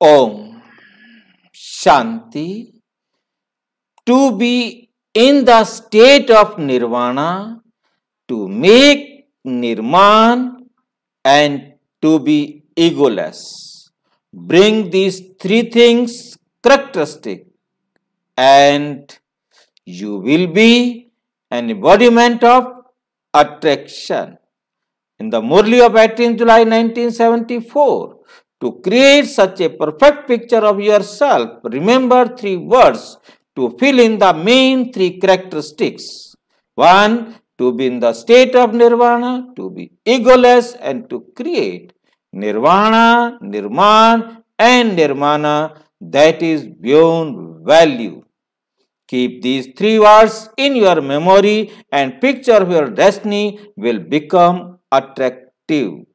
Om Shanti. To be in the state of Nirvana, to make Nirman and to be egoless. Bring these three things characteristic and you will be an embodiment of attraction. In the Murli of 18 July 1974, to create such a perfect picture of yourself, remember three words to fill in the main three characteristics. 1. To be in the state of nirvana, to be egoless and to create nirvana, nirman and nirmana that is beyond value. Keep these three words in your memory and picture of your destiny will become attractive.